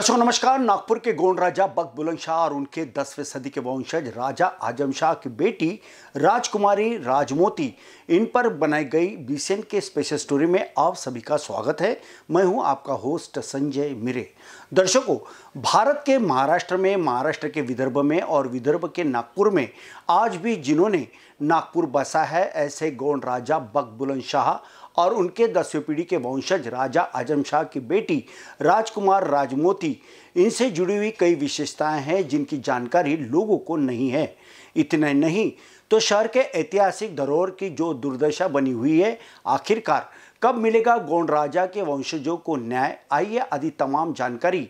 दर्शकों नमस्कार नागपुर के गोंड राजा बक बुलंद शाह और उनके दसवें सदी के वंशज राजा आजम शाह की बेटी राजकुमारी राजमोती इन पर बनाई गई बीसीएन के स्पेशल स्टोरी में आप सभी का स्वागत है मैं हूं आपका होस्ट संजय मिरे दर्शकों भारत के महाराष्ट्र में महाराष्ट्र के विदर्भ में और विदर्भ के नागपुर में आज भी जिन्होंने नागपुर बसा है ऐसे गोंड राजा बक बुलंद शाह और उनके दसवीं पीढ़ी के वंशज राजा आजम शाह की बेटी राजकुमार राजमोती इनसे जुड़ी हुई कई विशेषताएं हैं जिनकी जानकारी लोगों को नहीं है इतने नहीं तो शहर के ऐतिहासिक धरोहर की जो दुर्दशा बनी हुई है आखिरकार कब मिलेगा गोंड राजा के वंशजों को न्याय आइए आदि तमाम जानकारी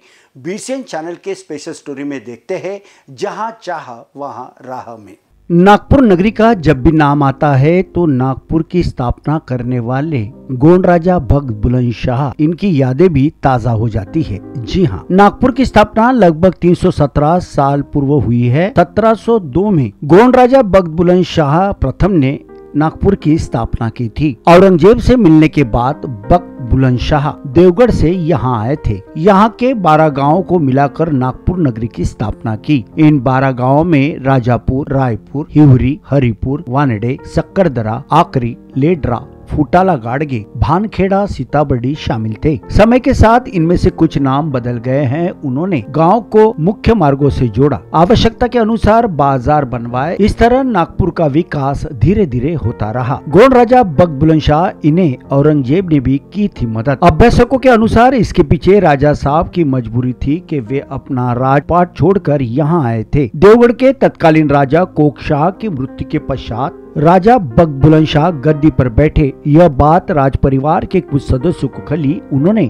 बी चैनल के स्पेशल स्टोरी में देखते हैं जहां चाह वहां राह में नागपुर नगरी का जब भी नाम आता है तो नागपुर की स्थापना करने वाले गोंड राजा भक्त बुलंद शाह इनकी यादें भी ताजा हो जाती है जी हाँ नागपुर की स्थापना लगभग 317 साल पूर्व हुई है 1702 में गोंड राजा भक्त बुलंद शाह प्रथम ने नागपुर की स्थापना की थी औरंगजेब से मिलने के बाद बख्त बुलंदशाह देवगढ़ से यहाँ आए थे यहाँ के बारह गांवों को मिलाकर नागपुर नगरी की स्थापना की इन बारह गांवों में राजापुर रायपुर हिवरी हरिपुर वानडे सक्करदरा आकरी लेडरा फुटाला गाड़गे भानखेड़ा सीताबड़ी शामिल थे समय के साथ इनमें से कुछ नाम बदल गए हैं उन्होंने गांव को मुख्य मार्गों से जोड़ा आवश्यकता के अनुसार बाजार बनवाए इस तरह नागपुर का विकास धीरे धीरे होता रहा गोंड राजा बग बुलंद शाह इन्हें औरंगजेब ने भी की थी मदद अभ्यासकों के अनुसार इसके पीछे राजा साहब की मजबूरी थी कि वे अपना राजपाट छोड़कर यहाँ आए थे देवगढ़ के तत्कालीन राजा कोक शाह की मृत्यु के पश्चात राजा बग शाह गद्दी पर बैठे यह बात राज परिवार के कुछ सदस्यों को खली उन्होंने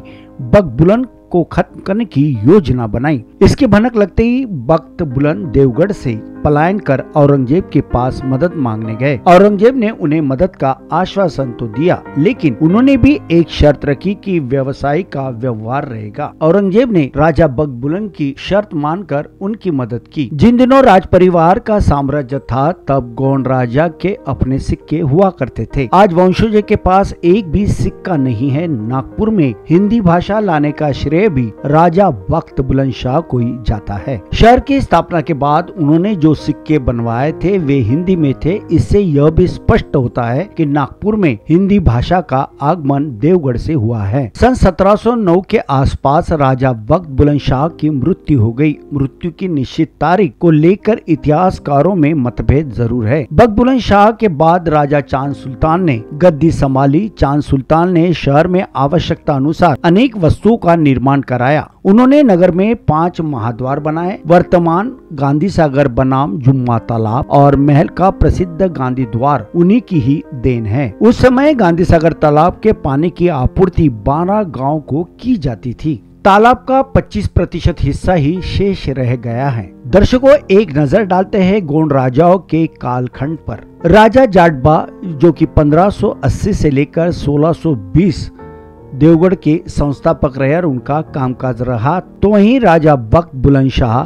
बकबुलंद को खत्म करने की योजना बनाई इसके भनक लगते ही बख्त बुलंद देवगढ़ से पलायन कर औरंगजेब के पास मदद मांगने गए औरंगजेब ने उन्हें मदद का आश्वासन तो दिया लेकिन उन्होंने भी एक शर्त रखी कि व्यवसाय का व्यवहार रहेगा औरंगजेब ने राजा बुलंद की शर्त मानकर उनकी मदद की जिन दिनों राज परिवार का साम्राज्य था तब गौंड राजा के अपने सिक्के हुआ करते थे आज वंशोजे के पास एक भी सिक्का नहीं है नागपुर में हिंदी भाषा लाने का श्रेय श्रेय भी राजा वक्त बुलंद शाह को ही जाता है शहर की स्थापना के बाद उन्होंने जो सिक्के बनवाए थे वे हिंदी में थे इससे यह भी स्पष्ट होता है कि नागपुर में हिंदी भाषा का आगमन देवगढ़ से हुआ है सन 1709 के आसपास राजा वक्त बुलंद शाह की मृत्यु हो गई मृत्यु की निश्चित तारीख को लेकर इतिहासकारों में मतभेद जरूर है वक्त बुलंद शाह के बाद राजा चांद सुल्तान ने गद्दी संभाली चांद सुल्तान ने शहर में आवश्यकता अनुसार अनेक वस्तुओं का निर्माण निर्माण कराया उन्होंने नगर में पांच महाद्वार बनाए वर्तमान गांधी सागर बनाम जुम्मा तालाब और महल का प्रसिद्ध गांधी द्वार उन्हीं की ही देन है उस समय गांधी सागर तालाब के पानी की आपूर्ति बारह गाँव को की जाती थी तालाब का 25 प्रतिशत हिस्सा ही शेष रह गया है दर्शकों एक नजर डालते हैं गोंड राजाओं के कालखंड पर राजा जाटबा जो कि 1580 से लेकर 1620 देवगढ़ के संस्थापक रहे और उनका कामकाज रहा तो वहीं राजा बख्त बुलंद शाह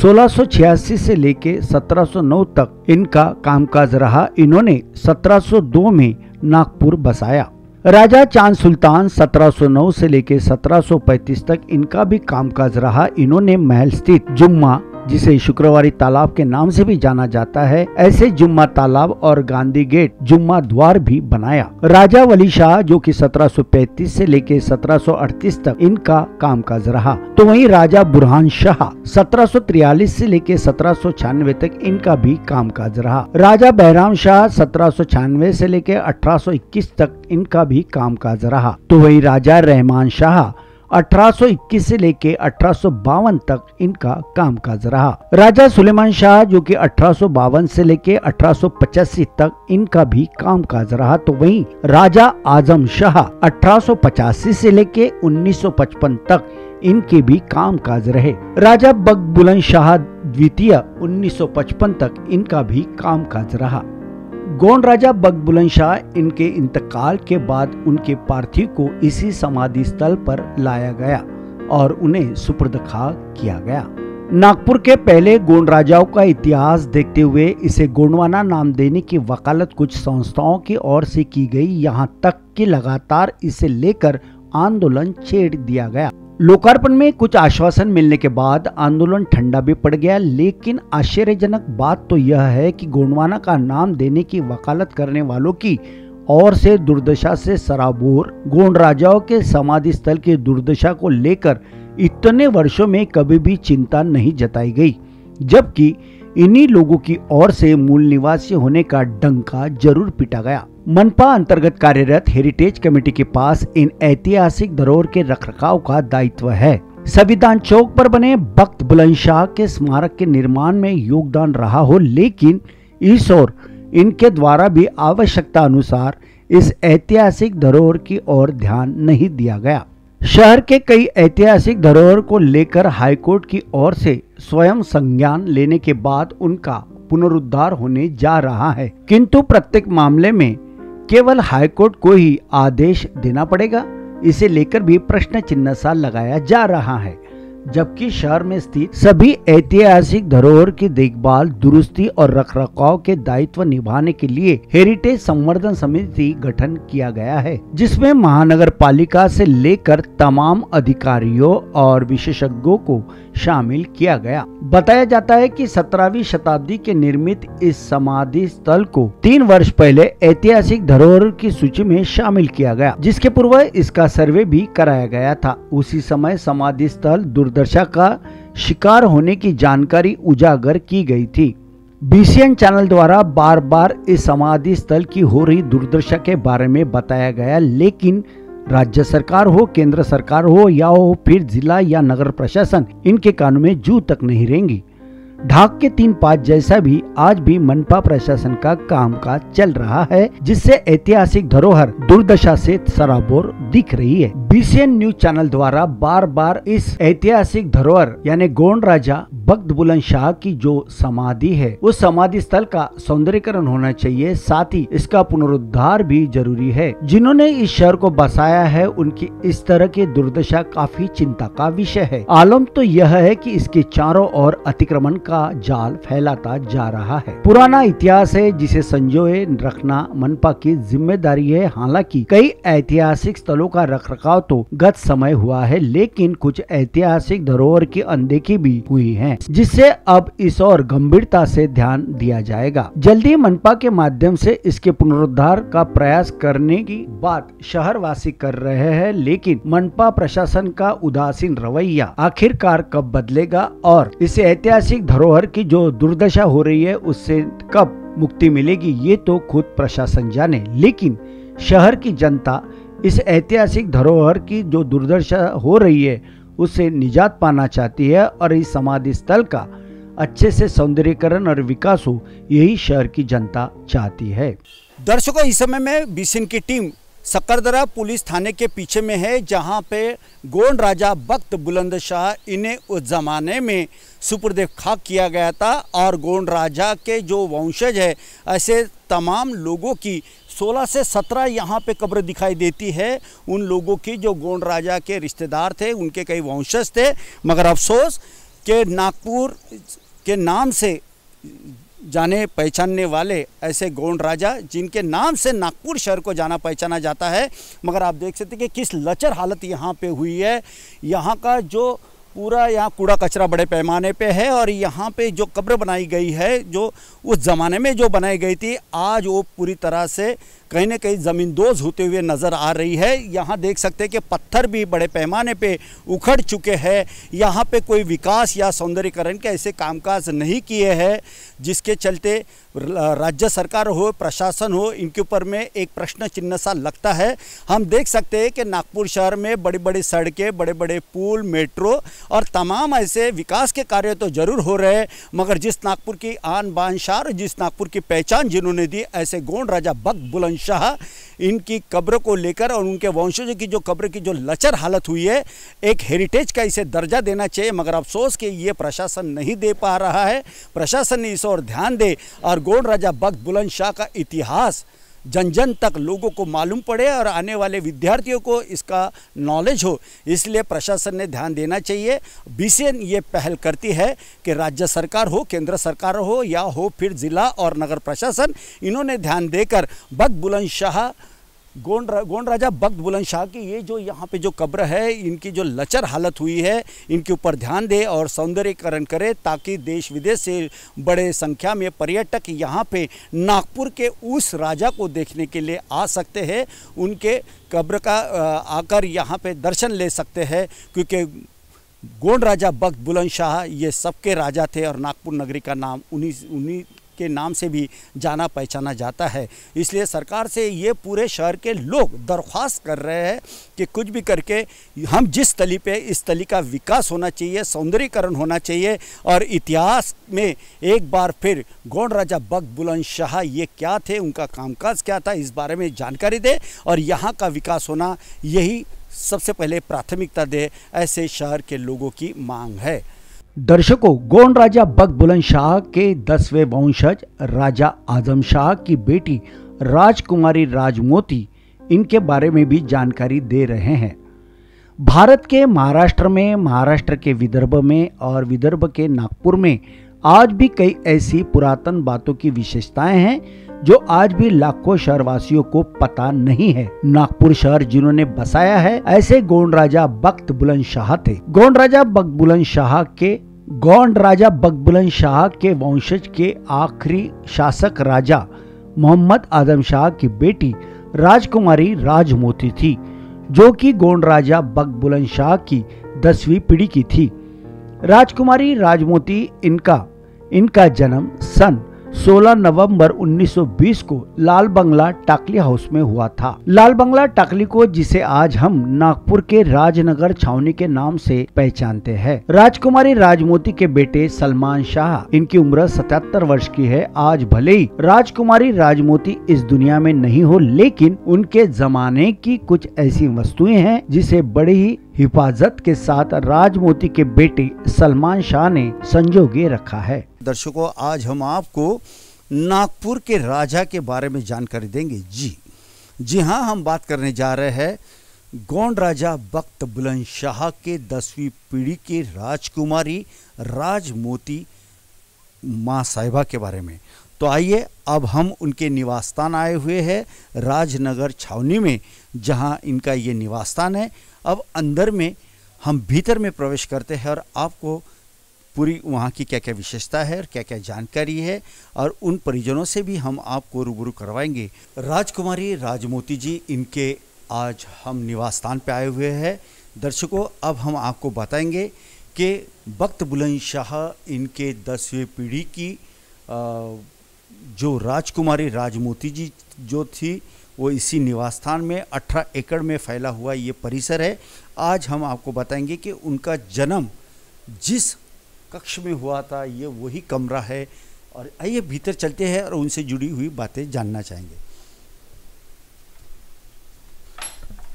सोलह से लेके 1709 तक इनका कामकाज रहा इन्होंने 1702 में नागपुर बसाया राजा चांद सुल्तान 1709 से लेके 1735 तक इनका भी कामकाज रहा इन्होंने महल स्थित जुम्मा जिसे शुक्रवारी तालाब के नाम से भी जाना जाता है ऐसे जुम्मा तालाब और गांधी गेट जुम्मा द्वार भी बनाया राजा वली शाह जो कि 1735 से लेके 1738 तक इनका कामकाज रहा तो वहीं राजा बुरहान शाह 1743 से लेके 1796 तक इनका भी कामकाज रहा राजा बहराम शाह सत्रह से लेके अठारह तक इनका भी कामकाज रहा तो वही राजा रहमान शाह 1821 से लेके अठारह तक इनका कामकाज रहा राजा सुलेमान शाह जो कि अठारह से लेके अठारह तक इनका भी कामकाज रहा तो वहीं राजा आजम शाह अठारह से लेके 1955 तक इनके भी कामकाज रहे राजा बकबुलंद शाह द्वितीय 1955 तक इनका भी कामकाज रहा गोंड राजा बगबुलंद शाह इनके इंतकाल के बाद उनके पार्थिव को इसी समाधि स्थल पर लाया गया और उन्हें सुपुर्द खा किया गया नागपुर के पहले गोंड राजाओं का इतिहास देखते हुए इसे गोंडवाना नाम देने की वकालत कुछ संस्थाओं की ओर से की गई यहाँ तक कि लगातार इसे लेकर आंदोलन छेड़ दिया गया लोकार्पण में कुछ आश्वासन मिलने के बाद आंदोलन ठंडा भी पड़ गया लेकिन आश्चर्यजनक बात तो यह है कि गोंडवाना का नाम देने की वकालत करने वालों की और से दुर्दशा से सराबोर गोंड राजाओं के समाधि स्थल की दुर्दशा को लेकर इतने वर्षों में कभी भी चिंता नहीं जताई गई जबकि इन्हीं लोगों की ओर से मूल निवासी होने का डंका जरूर पिटा गया मनपा अंतर्गत कार्यरत हेरिटेज कमेटी के पास इन ऐतिहासिक धरोहर के रखरखाव का दायित्व है संविधान चौक पर बने भक्त बुलंद शाह के स्मारक के निर्माण में योगदान रहा हो लेकिन इस और इनके द्वारा भी आवश्यकता अनुसार इस ऐतिहासिक धरोहर की ओर ध्यान नहीं दिया गया शहर के कई ऐतिहासिक धरोहर को लेकर हाईकोर्ट की ओर से स्वयं संज्ञान लेने के बाद उनका पुनरुद्धार होने जा रहा है किंतु प्रत्येक मामले में केवल हाईकोर्ट को ही आदेश देना पड़ेगा इसे लेकर भी प्रश्न चिन्ह सा लगाया जा रहा है जबकि शहर में स्थित सभी ऐतिहासिक धरोहर की देखभाल दुरुस्ती और रखरखाव के दायित्व निभाने के लिए हेरिटेज संवर्धन समिति गठन किया गया है जिसमें महानगर पालिका से लेकर तमाम अधिकारियों और विशेषज्ञों को शामिल किया गया बताया जाता है कि 17वीं शताब्दी के निर्मित इस समाधि स्थल को तीन वर्ष पहले ऐतिहासिक धरोहर की सूची में शामिल किया गया जिसके पूर्व इसका सर्वे भी कराया गया था उसी समय समाधि स्थल दुर्दशा का शिकार होने की जानकारी उजागर की गई थी बीसीएन चैनल द्वारा बार बार इस समाधि स्थल की हो रही दुर्दशा के बारे में बताया गया लेकिन राज्य सरकार हो केंद्र सरकार हो या हो फिर जिला या नगर प्रशासन इनके कानों में जू तक नहीं रहेंगी ढाक के तीन पाँच जैसा भी आज भी मनपा प्रशासन का काम काज चल रहा है जिससे ऐतिहासिक धरोहर दुर्दशा से सराबोर दिख रही है बीसीएन न्यूज चैनल द्वारा बार बार इस ऐतिहासिक धरोहर यानी गोंड राजा भक्त बुलंद शाह की जो समाधि है उस समाधि स्थल का सौंदर्यकरण होना चाहिए साथ ही इसका पुनरुद्धार भी जरूरी है जिन्होंने इस शहर को बसाया है उनकी इस तरह की दुर्दशा काफी चिंता का विषय है आलम तो यह है कि इसके चारों ओर अतिक्रमण का जाल फैलाता जा रहा है पुराना इतिहास है जिसे संजोए रखना मनपा की जिम्मेदारी है हालांकि कई ऐतिहासिक स्थलों का रखाव तो गत समय हुआ है लेकिन कुछ ऐतिहासिक धरोहर की अनदेखी भी हुई है जिससे अब इस और गंभीरता से ध्यान दिया जाएगा जल्दी मनपा के माध्यम से इसके पुनरुद्धार का प्रयास करने की बात शहरवासी कर रहे हैं लेकिन मनपा प्रशासन का उदासीन रवैया आखिरकार कब बदलेगा और इस ऐतिहासिक धरोहर की जो दुर्दशा हो रही है उससे कब मुक्ति मिलेगी ये तो खुद प्रशासन जाने लेकिन शहर की जनता इस ऐतिहासिक धरोहर की जो दुर्दशा हो रही है उसे निजात पाना चाहती है और इस समाधि स्थल का अच्छे से सौंदर्यकरण और विकास हो यही शहर की जनता चाहती है दर्शकों इस समय में बीसिन की टीम सकरदरा पुलिस थाने के पीछे में है जहां पे गोंड राजा भक्त बुलंद शाह इन्हें उस ज़माने में सुपुर्द खाक किया गया था और गोंड राजा के जो वंशज है ऐसे तमाम लोगों की 16 से 17 यहाँ पे कब्र दिखाई देती है उन लोगों की जो गोंड राजा के रिश्तेदार थे उनके कई वंशज थे मगर अफसोस के नागपुर के नाम से जाने पहचानने वाले ऐसे गोंड राजा जिनके नाम से नागपुर शहर को जाना पहचाना जाता है मगर आप देख सकते हैं कि किस लचर हालत यहाँ पे हुई है यहाँ का जो पूरा यहाँ कूड़ा कचरा बड़े पैमाने पे है और यहाँ पे जो कब्र बनाई गई है जो उस ज़माने में जो बनाई गई थी आज वो पूरी तरह से कहीं ना कहीं ज़मींदोज होते हुए नज़र आ रही है यहाँ देख सकते हैं कि पत्थर भी बड़े पैमाने पे उखड़ चुके हैं यहाँ पे कोई विकास या सौंदर्यकरण के ऐसे कामकाज नहीं किए हैं जिसके चलते राज्य सरकार हो प्रशासन हो इनके ऊपर में एक प्रश्न चिन्ह सा लगता है हम देख सकते हैं कि नागपुर शहर में बड़ी बड़ी सड़कें बड़े बड़े पुल मेट्रो और तमाम ऐसे विकास के कार्य तो जरूर हो रहे हैं मगर जिस नागपुर की आन बान शार जिस नागपुर की पहचान जिन्होंने दी ऐसे गोंड राजा बक बुलंद शाह इनकी कब्र को लेकर और उनके वंशजों की जो कब्र की जो लचर हालत हुई है एक हेरिटेज का इसे दर्जा देना चाहिए मगर अफसोस कि ये प्रशासन नहीं दे पा रहा है प्रशासन ने इस ओर ध्यान दे और गोड राजा भक्त बुलंद शाह का इतिहास जन जन तक लोगों को मालूम पड़े और आने वाले विद्यार्थियों को इसका नॉलेज हो इसलिए प्रशासन ने ध्यान देना चाहिए बीसीएन ये पहल करती है कि राज्य सरकार हो केंद्र सरकार हो या हो फिर ज़िला और नगर प्रशासन इन्होंने ध्यान देकर बद बुलंदशाह शाह गोंड रा, गोंड राजा बख्त बुलंद शाह की ये जो यहाँ पे जो कब्र है इनकी जो लचर हालत हुई है इनके ऊपर ध्यान दे और सौंदर्यकरण करे ताकि देश विदेश से बड़े संख्या में पर्यटक यहाँ पे नागपुर के उस राजा को देखने के लिए आ सकते हैं उनके कब्र का आकर यहाँ पे दर्शन ले सकते हैं क्योंकि गोंड राजा बख्त बुलंद शाह ये सबके राजा थे और नागपुर नगरी का नाम उन्हीं उन्हीं के नाम से भी जाना पहचाना जाता है इसलिए सरकार से ये पूरे शहर के लोग दरख्वास्त कर रहे हैं कि कुछ भी करके हम जिस तली पे इस तली का विकास होना चाहिए सौंदर्यकरण होना चाहिए और इतिहास में एक बार फिर गौड़ राजा बख्त बुलंद शाह ये क्या थे उनका कामकाज क्या था इस बारे में जानकारी दे और यहाँ का विकास होना यही सबसे पहले प्राथमिकता दे ऐसे शहर के लोगों की मांग है दर्शकों गोंड राजा बक बुलंद शाह के दसवें वंशज राजा आजम शाह की बेटी राजकुमारी राजमोती इनके बारे में भी जानकारी दे रहे हैं भारत के महाराष्ट्र में महाराष्ट्र के विदर्भ में और विदर्भ के नागपुर में आज भी कई ऐसी पुरातन बातों की विशेषताएं हैं जो आज भी लाखों शहरवासियों को पता नहीं है नागपुर शहर जिन्होंने बसाया है ऐसे गोंड राजा बख्त बुलंद शाह थे गोंड राजा बख्त बुलंद शाह के गौंड राजा बकबुलंद शाह के वंशज के आखिरी शासक राजा मोहम्मद आदम शाह की बेटी राजकुमारी राजमोती थी जो कि गोंड राजा बकबुलंद शाह की दसवीं पीढ़ी की थी राजकुमारी राजमोती इनका इनका जन्म सन 16 नवंबर 1920 को लाल बंगला टाकली हाउस में हुआ था लाल बंगला टाकली को जिसे आज हम नागपुर के राजनगर छावनी के नाम से पहचानते हैं राजकुमारी राजमोती के बेटे सलमान शाह इनकी उम्र 77 वर्ष की है आज भले ही राजकुमारी राजमोती इस दुनिया में नहीं हो लेकिन उनके जमाने की कुछ ऐसी वस्तुएं हैं जिसे बड़े ही हिफाजत के साथ राजमोती के बेटे सलमान शाह ने संजोगे रखा है दर्शकों आज हम आपको नागपुर के राजा के बारे में जानकारी देंगे जी जी हाँ हम बात करने जा रहे हैं गोंड राजा बख्त बुलंद शाह के दसवीं पीढ़ी के राजकुमारी राजमोती माँ साहिबा के बारे में तो आइए अब हम उनके निवास स्थान आए हुए हैं राजनगर छावनी में जहाँ इनका ये निवास स्थान है अब अंदर में हम भीतर में प्रवेश करते हैं और आपको पूरी वहाँ की क्या क्या विशेषता है और क्या क्या जानकारी है और उन परिजनों से भी हम आपको रूबरू करवाएंगे राजकुमारी राजमोती जी इनके आज हम निवास स्थान पर आए हुए हैं दर्शकों अब हम आपको बताएंगे कि वक्त बुलंद शाह इनके दसवें पीढ़ी की जो राजकुमारी राजमोती जी जो थी वो इसी निवास स्थान में 18 एकड़ में फैला हुआ ये परिसर है आज हम आपको बताएंगे कि उनका जन्म जिस कक्ष में हुआ था ये वही कमरा है और आइए भीतर चलते हैं और उनसे जुड़ी हुई बातें जानना चाहेंगे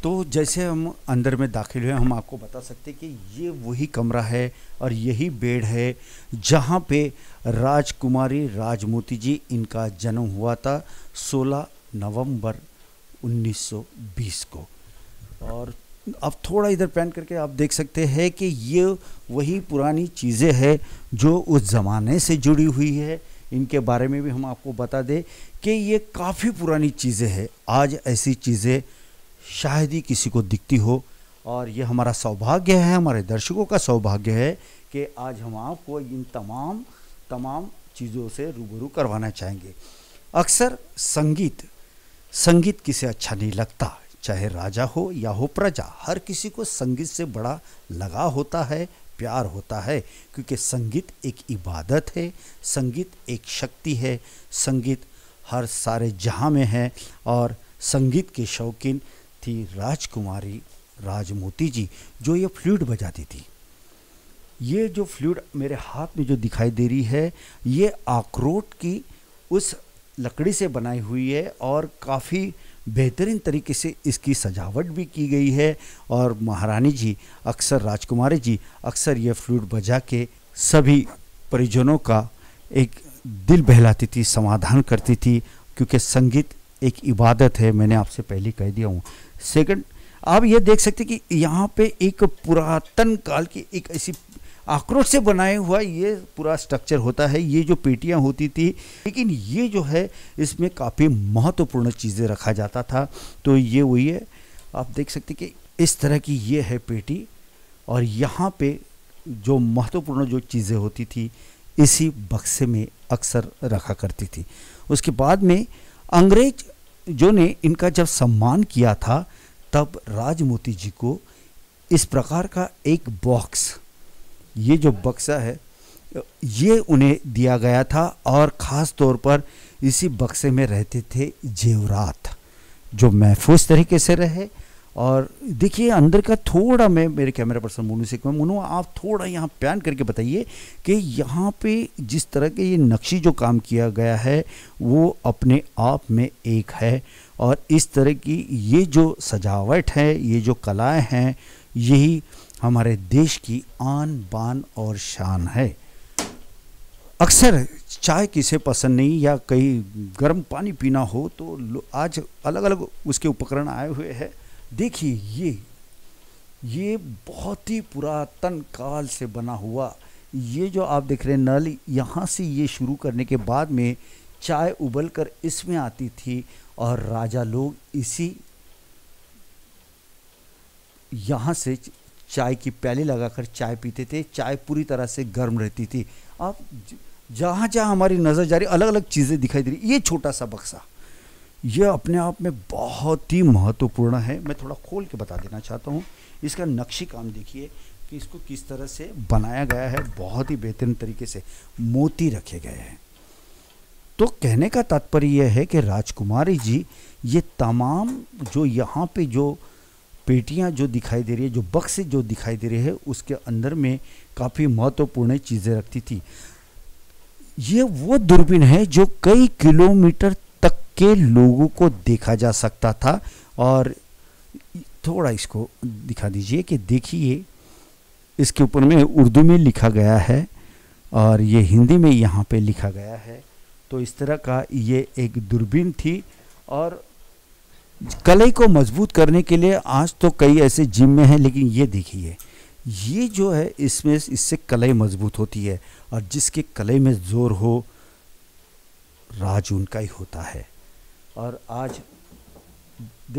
तो जैसे हम अंदर में दाखिल हुए हम आपको बता सकते कि ये वही कमरा है और यही बेड है जहाँ पे राजकुमारी राजमोती जी इनका जन्म हुआ था 16 नवंबर 1920 को और आप थोड़ा इधर पैन करके आप देख सकते हैं कि ये वही पुरानी चीज़ें हैं जो उस ज़माने से जुड़ी हुई है इनके बारे में भी हम आपको बता दें कि ये काफ़ी पुरानी चीज़ें हैं आज ऐसी चीज़ें शायद ही किसी को दिखती हो और ये हमारा सौभाग्य है हमारे दर्शकों का सौभाग्य है कि आज हम आपको इन तमाम तमाम चीज़ों से रूबरू करवाना चाहेंगे अक्सर संगीत संगीत किसे अच्छा नहीं लगता चाहे राजा हो या हो प्रजा हर किसी को संगीत से बड़ा लगाव होता है प्यार होता है क्योंकि संगीत एक इबादत है संगीत एक शक्ति है संगीत हर सारे जहाँ में है और संगीत के शौकीन थी राजकुमारी राजमोती जी जो ये फ्लूट बजाती थी ये जो फ्लूट मेरे हाथ में जो दिखाई दे रही है ये आखरोट की उस लकड़ी से बनाई हुई है और काफ़ी बेहतरीन तरीके से इसकी सजावट भी की गई है और महारानी जी अक्सर राजकुमारी जी अक्सर यह फ्लूट बजा के सभी परिजनों का एक दिल बहलाती थी समाधान करती थी क्योंकि संगीत एक इबादत है मैंने आपसे पहले कह दिया हूँ सेकंड आप ये देख सकते कि यहाँ पे एक पुरातन काल की एक ऐसी आक्रोश से बनाया हुआ ये पूरा स्ट्रक्चर होता है ये जो पेटियाँ होती थी लेकिन ये जो है इसमें काफ़ी महत्वपूर्ण चीज़ें रखा जाता था तो ये वही है आप देख सकते कि इस तरह की ये है पेटी और यहाँ पे जो महत्वपूर्ण जो चीज़ें होती थी इसी बक्से में अक्सर रखा करती थी उसके बाद में अंग्रेज जो ने इनका जब सम्मान किया था तब राजमोती जी को इस प्रकार का एक बॉक्स ये जो बक्सा है ये उन्हें दिया गया था और ख़ास तौर पर इसी बक्से में रहते थे जेवरात जो महफूज तरीके से रहे और देखिए अंदर का थोड़ा मैं मेरे कैमरा पर्सन मोनू से कहूँ मोनू आप थोड़ा यहाँ प्यान करके बताइए कि यहाँ पे जिस तरह के ये नक्शी जो काम किया गया है वो अपने आप में एक है और इस तरह की ये जो सजावट है ये जो कलाएँ हैं यही हमारे देश की आन बान और शान है अक्सर चाय किसे पसंद नहीं या कहीं गर्म पानी पीना हो तो आज अलग अलग उसके उपकरण आए हुए हैं देखिए ये ये बहुत ही पुरातन काल से बना हुआ ये जो आप देख रहे हैं नल यहाँ से ये शुरू करने के बाद में चाय उबल कर इसमें आती थी और राजा लोग इसी यहाँ से चाय की प्याली लगाकर चाय पीते थे चाय पूरी तरह से गर्म रहती थी आप जहाँ जहाँ हमारी नज़र जा रही अलग अलग चीज़ें दिखाई दे रही ये छोटा सा बक्सा यह अपने आप में बहुत ही महत्वपूर्ण है मैं थोड़ा खोल के बता देना चाहता हूँ इसका नक्शी काम देखिए कि इसको किस तरह से बनाया गया है बहुत ही बेहतरीन तरीके से मोती रखे गए हैं तो कहने का तात्पर्य यह है कि राजकुमारी जी ये तमाम जो यहाँ पे जो पेटियां जो दिखाई दे रही है जो बक्स जो दिखाई दे रहे हैं उसके अंदर में काफ़ी महत्वपूर्ण चीज़ें रखती थी ये वो दूरबीन है जो कई किलोमीटर तक के लोगों को देखा जा सकता था और थोड़ा इसको दिखा दीजिए कि देखिए इसके ऊपर में उर्दू में लिखा गया है और ये हिंदी में यहाँ पे लिखा गया है तो इस तरह का ये एक दूरबीन थी और कलई को मजबूत करने के लिए आज तो कई ऐसे जिम में हैं लेकिन ये देखिए ये जो है इसमें इससे कलई मजबूत होती है और जिसके कलई में ज़ोर हो राज उनका ही होता है और आज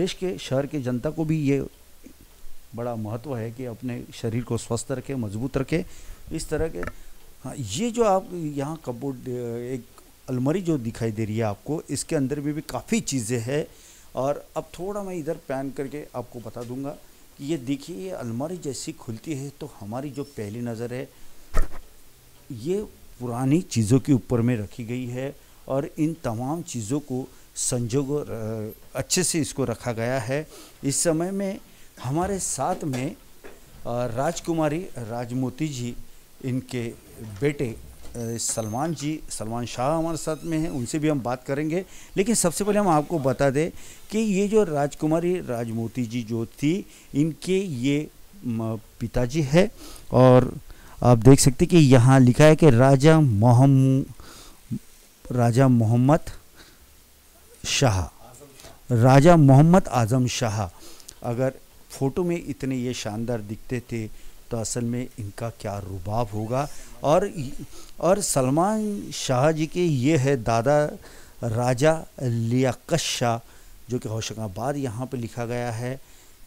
देश के शहर के जनता को भी ये बड़ा महत्व है कि अपने शरीर को स्वस्थ रखें मजबूत रखें इस तरह के हाँ ये जो आप यहाँ कपबोर्ड एक अलमरी जो दिखाई दे रही है आपको इसके अंदर भी, भी काफ़ी चीज़ें हैं और अब थोड़ा मैं इधर पैन करके आपको बता दूंगा कि ये देखिए ये अलमारी जैसी खुलती है तो हमारी जो पहली नज़र है ये पुरानी चीज़ों के ऊपर में रखी गई है और इन तमाम चीज़ों को संजो अच्छे से इसको रखा गया है इस समय में हमारे साथ में राजकुमारी राजमोती जी इनके बेटे सलमान जी सलमान शाह हमारे साथ में हैं उनसे भी हम बात करेंगे लेकिन सबसे पहले हम आपको बता दें कि ये जो राजकुमारी राजमोती जी जो थी इनके ये पिताजी है और आप देख सकते कि यहाँ लिखा है कि राजा मोहम राजा मोहम्मद शाह राजा मोहम्मद आज़म शाह अगर फ़ोटो में इतने ये शानदार दिखते थे तो असल में इनका क्या रुबाब होगा और और सलमान शाह जी के ये है दादा राजा लियाकश शाह जो कि होशंगाबाद यहाँ पे लिखा गया है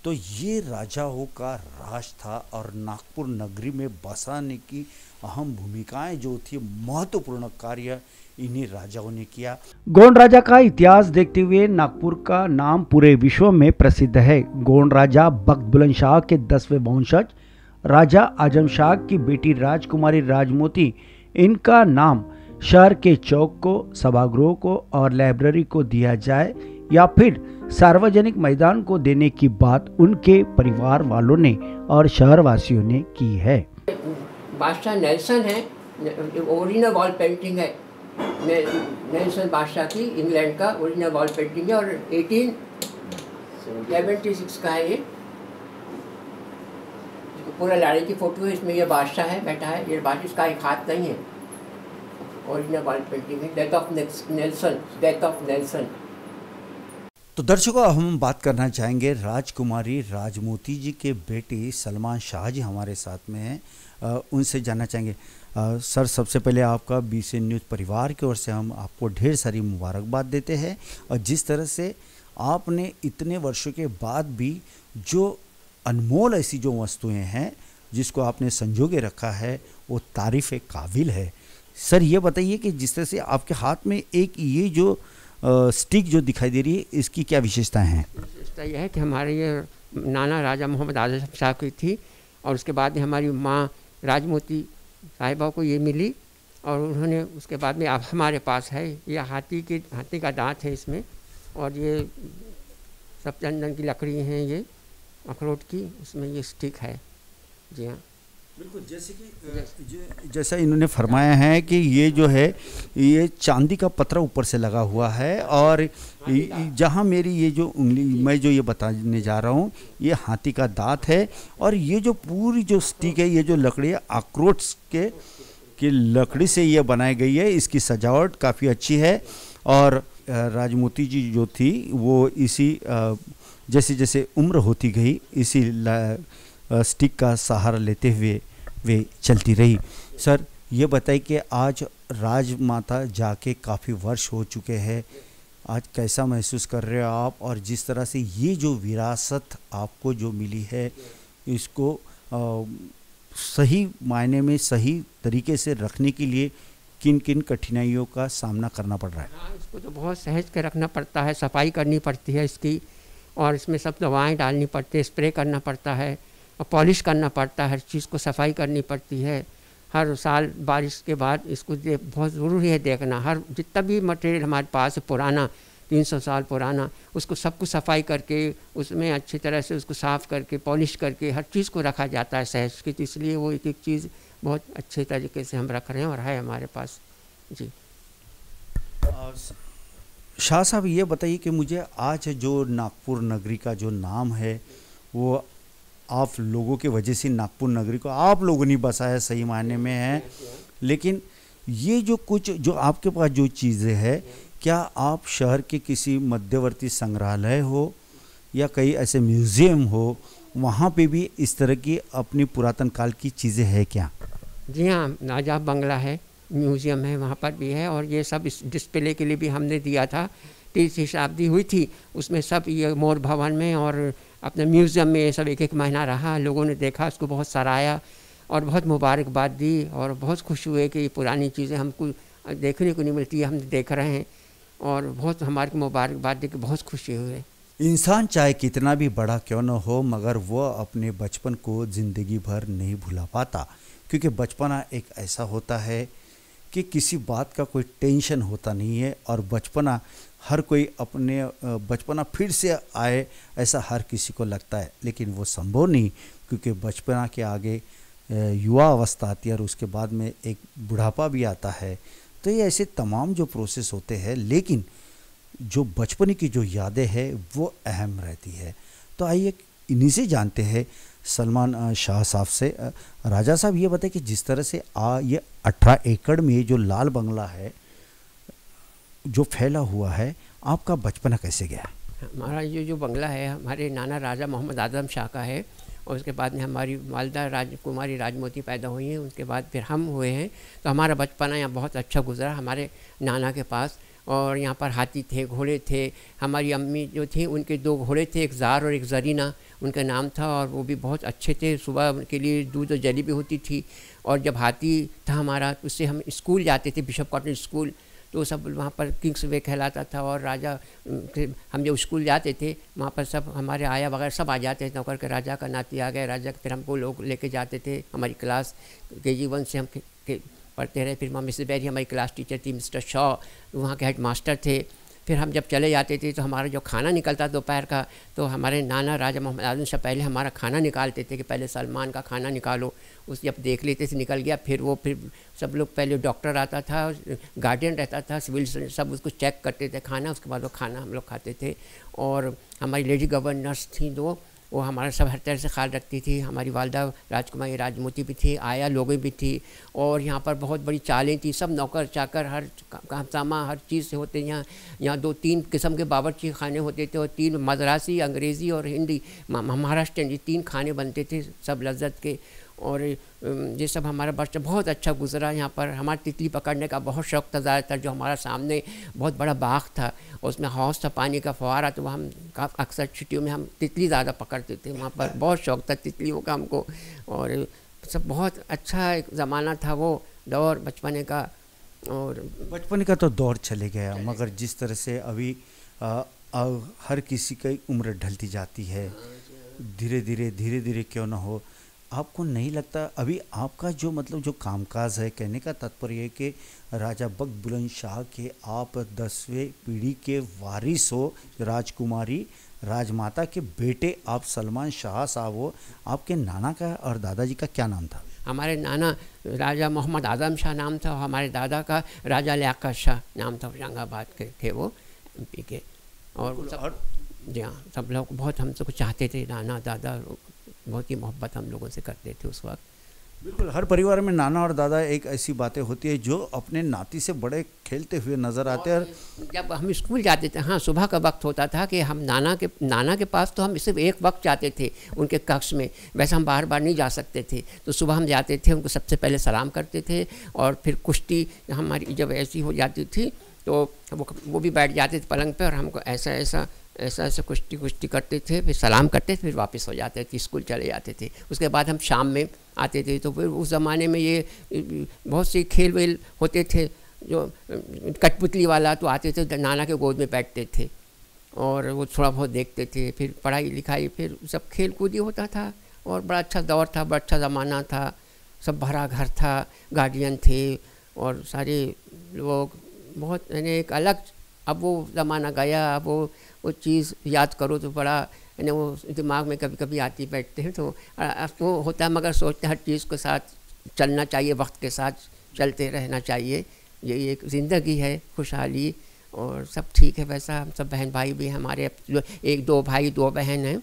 तो ये राजाओं का राज था और नागपुर नगरी में बसाने की अहम भूमिकाएं जो थी महत्वपूर्ण कार्य इन्हीं राजाओं ने किया गोंड राजा का इतिहास देखते हुए नागपुर का नाम पूरे विश्व में प्रसिद्ध है गोंड राजा भक्त बुलंद शाह के दसवें वंशज राजा आजम शाह की बेटी राजकुमारी राजमोती इनका नाम शहर के चौक को सभागृह को और लाइब्रेरी को दिया जाए या फिर सार्वजनिक मैदान को देने की बात उनके परिवार वालों ने और शहरवासियों ने की है बादशाह नेल्सन है ओरिजिनल वॉल पेंटिंग है नेल्सन बादशाह की इंग्लैंड का ओरिजिनल वॉल पेंटिंग है और एटीन सेवेंटी का है ये पूरा लाड़ी की फ़ोटो है इसमें ये बादशाह है बैठा है ये बादशाह इसका एक हाथ नहीं है ओरिजिनल वाल पेंटिंग है death of Nelson death of Nelson तो दर्शकों अब हम बात करना चाहेंगे राजकुमारी राजमोती जी के बेटी सलमान शाह जी हमारे साथ में हैं उनसे जानना चाहेंगे आ, सर सबसे पहले आपका बी सी न्यूज़ परिवार की ओर से हम आपको ढेर सारी मुबारकबाद देते हैं और जिस तरह से आपने इतने वर्षों के बाद भी जो अनमोल ऐसी जो वस्तुएं हैं जिसको आपने संजोगे रखा है वो तारीफ़ काबिल है सर ये बताइए कि जिस तरह से आपके हाथ में एक ये जो आ, स्टिक जो दिखाई दे रही है इसकी क्या विशेषताएं हैं विशेषता यह है कि हमारे ये नाना राजा मोहम्मद आजम साहब की थी और उसके बाद में हमारी माँ राजमोती साहिबा को ये मिली और उन्होंने उसके बाद में आप हमारे पास है ये हाथी के हाथी का दांत है इसमें और ये सब चंदन की लकड़ी हैं ये अखरोट की उसमें ये स्टिक है जी हाँ बिल्कुल जैसे कि जैसा इन्होंने फरमाया है कि ये जो है ये चांदी का पत्रा ऊपर से लगा हुआ है और जहाँ मेरी ये जो उंगली मैं जो ये बताने जा रहा हूँ ये हाथी का दांत है और ये जो पूरी जो स्टिक है ये जो लकड़ी है अक्रोट के की लकड़ी से ये बनाई गई है इसकी सजावट काफ़ी अच्छी है और राजमोती जी जो थी वो इसी जैसे जैसे उम्र होती गई इसी स्टिक का सहारा लेते हुए वे चलती रही सर ये बताइए कि आज राजमाता जाके काफ़ी वर्ष हो चुके हैं आज कैसा महसूस कर रहे हो आप और जिस तरह से ये जो विरासत आपको जो मिली है इसको आ, सही मायने में सही तरीके से रखने के लिए किन किन कठिनाइयों का सामना करना पड़ रहा है हाँ, इसको तो बहुत सहज के रखना पड़ता है सफाई करनी पड़ती है इसकी और इसमें सब दवाएँ डालनी पड़ती है स्प्रे करना पड़ता है और पॉलिश करना पड़ता है हर चीज़ को सफाई करनी पड़ती है हर साल बारिश के बाद इसको बहुत ज़रूरी है देखना हर जितना भी मटेरियल हमारे पास है पुराना तीन सौ साल पुराना उसको सबको सफाई करके उसमें अच्छी तरह से उसको साफ़ करके पॉलिश करके हर चीज़ को रखा जाता है सहज की तो इसलिए वो एक एक चीज़ बहुत अच्छे तरीके से हम रख रहे हैं और है हमारे पास जी शाह साहब ये बताइए कि मुझे आज जो नागपुर नगरी का जो नाम है वो आप लोगों के वजह से नागपुर नगरी को आप लोगों ने बसाया सही मायने में है लेकिन ये जो कुछ जो आपके पास जो चीज़ें है क्या आप शहर के किसी मध्यवर्ती संग्रहालय हो या कई ऐसे म्यूज़ियम हो वहाँ पे भी इस तरह की अपनी पुरातन काल की चीज़ें है क्या जी हाँ नाजाब बंगला है म्यूज़ियम है वहाँ पर भी है और ये सब इस डिस्प्ले के लिए भी हमने दिया था तीस शताब्दी हुई थी उसमें सब ये मोर भवन में और अपने म्यूज़ियम में ये सब एक एक महीना रहा लोगों ने देखा उसको बहुत सराहाया और बहुत मुबारकबाद दी और बहुत खुश हुए कि पुरानी चीज़ें हमको देखने को नहीं मिलती हम देख रहे हैं और बहुत हमारे को मुबारकबाद दी बहुत खुशी हुए इंसान चाहे कितना भी बड़ा क्यों न हो मगर वह अपने बचपन को ज़िंदगी भर नहीं भुला पाता क्योंकि बचपना एक ऐसा होता है कि किसी बात का कोई टेंशन होता नहीं है और बचपना हर कोई अपने बचपना फिर से आए ऐसा हर किसी को लगता है लेकिन वो संभव नहीं क्योंकि बचपना के आगे युवा अवस्था आती है और उसके बाद में एक बुढ़ापा भी आता है तो ये ऐसे तमाम जो प्रोसेस होते हैं लेकिन जो बचपन की जो यादें हैं वो अहम रहती है तो आइए इन्हीं से जानते हैं सलमान शाह साहब से राजा साहब ये बताए कि जिस तरह से आ ये अठारह एकड़ में जो लाल बंगला है जो फैला हुआ है आपका बचपना कैसे गया हमारा ये जो बंगला है हमारे नाना राजा मोहम्मद आजम शाह का है और उसके बाद में हमारी वालदा राजकुमारी राजमोती पैदा हुई हैं उसके बाद फिर हम हुए हैं तो हमारा बचपना यहाँ बहुत अच्छा गुजरा हमारे नाना के पास और यहाँ पर हाथी थे घोड़े थे हमारी अम्मी जो थी उनके दो घोड़े थे एक ज़ार और एक ज़रीना उनका नाम था और वो भी बहुत अच्छे थे सुबह उनके लिए दूध और जली भी होती थी और जब हाथी था हमारा तो उससे हम स्कूल जाते थे बिशप कॉटन स्कूल तो सब वहाँ पर किंग्स वे कहलाता था और राजा हम जब स्कूल जाते थे वहाँ पर सब हमारे आया वगैरह सब आ जाते थे नौकर के राजा का नाती आ गया राजा फिर हमको लोग लेके जाते थे हमारी क्लास के जी वन से हम के, के, पढ़ते रहे फिर मम्मी बैरी हमारी क्लास टीचर थी मिस्टर शॉ वहाँ के हेड मास्टर थे फिर हम जब चले जाते थे तो हमारा जो खाना निकलता दोपहर का तो हमारे नाना राजा मोहम्मद आजम से पहले हमारा खाना निकालते थे कि पहले सलमान का खाना निकालो उस जब देख लेते थे निकल गया फिर वो फिर सब लोग पहले डॉक्टर आता था गार्डियन रहता था सिविल सब उसको चेक करते थे खाना उसके बाद वो खाना हम लोग खाते थे और हमारी लेडी गवर्नर्स थी दो वो हमारा सब हर तरह से ख्याल रखती थी हमारी वालदा राजकुमारी राजमोती भी थी आया लोगों भी थी और यहाँ पर बहुत बड़ी चालें थी सब नौकर चाकर हर सामा हर चीज़ से होते यहाँ यहाँ दो तीन किस्म के बावरची खाने होते थे और तीन मद्रासी अंग्रेज़ी और हिंदी महाराष्ट्र ये तीन खाने बनते थे सब लज्जत के और ये सब हमारा बच्चा बहुत अच्छा गुजरा यहाँ पर हमारा तितली पकड़ने का बहुत शौक़ था ज़्यादातर जो हमारा सामने बहुत बड़ा बाग था उसमें हौस था पानी का फवारा तो हम अक्सर छुट्टियों में हम तितली ज़्यादा पकड़ते थे वहाँ पर बहुत शौक़ था तितलियों का हमको और सब बहुत अच्छा एक ज़माना था वो दौर बचपने का और बचपन का तो दौर चले गया चले मगर जिस तरह से अभी आ, आ, हर किसी की उम्र ढलती जाती है धीरे धीरे धीरे धीरे क्यों ना हो आपको नहीं लगता अभी आपका जो मतलब जो कामकाज है कहने का तात्पर्य है कि राजा बक बुलंद शाह के आप दसवें पीढ़ी के वारिस हो राजकुमारी राजमाता के बेटे आप सलमान शाह साहब हो आपके नाना का और दादाजी का क्या नाम था हमारे नाना राजा मोहम्मद आजम शाह नाम था और हमारे दादा का राजा लियाकत शाह नाम था होशंगाबाद के थे वो एम के और, और जी हाँ सब लोग बहुत हम सबको चाहते थे नाना दादा बहुत ही मोहब्बत हम लोगों से करते थे उस वक्त बिल्कुल हर परिवार में नाना और दादा एक ऐसी बातें होती है जो अपने नाती से बड़े खेलते हुए नज़र आते हैं जब हम स्कूल जाते थे हाँ सुबह का वक्त होता था कि हम नाना के नाना के पास तो हम सिर्फ एक वक्त जाते थे उनके कक्ष में वैसे हम बार बार नहीं जा सकते थे तो सुबह हम जाते थे उनको सबसे पहले सलाम करते थे और फिर कुश्ती हमारी जब ऐसी हो जाती थी तो वो वो भी बैठ जाते थे पलंग पर और हमको ऐसा ऐसा ऐसा ऐसा कुश्ती कुश्ती करते थे फिर सलाम करते थे फिर वापस हो जाते थे स्कूल चले जाते थे उसके बाद हम शाम में आते थे तो फिर उस ज़माने में ये बहुत से खेल वेल होते थे जो कठपुतली वाला तो आते थे नाना के गोद में बैठते थे और वो थोड़ा बहुत देखते थे फिर पढ़ाई लिखाई फिर सब खेल कूद ही होता था और बड़ा अच्छा दौर था बड़ा अच्छा ज़माना था सब भरा घर था गार्डियन थे और सारे लोग बहुत यानी एक अलग अब वो ज़माना गया अब वो वो चीज़ याद करो तो बड़ा यानी वो दिमाग में कभी कभी आती बैठते हैं तो वो होता है मगर सोचते हैं हर चीज़ के साथ चलना चाहिए वक्त के साथ चलते रहना चाहिए ये एक ज़िंदगी है खुशहाली और सब ठीक है वैसा हम सब बहन भाई भी हमारे जो एक दो भाई दो बहन हैं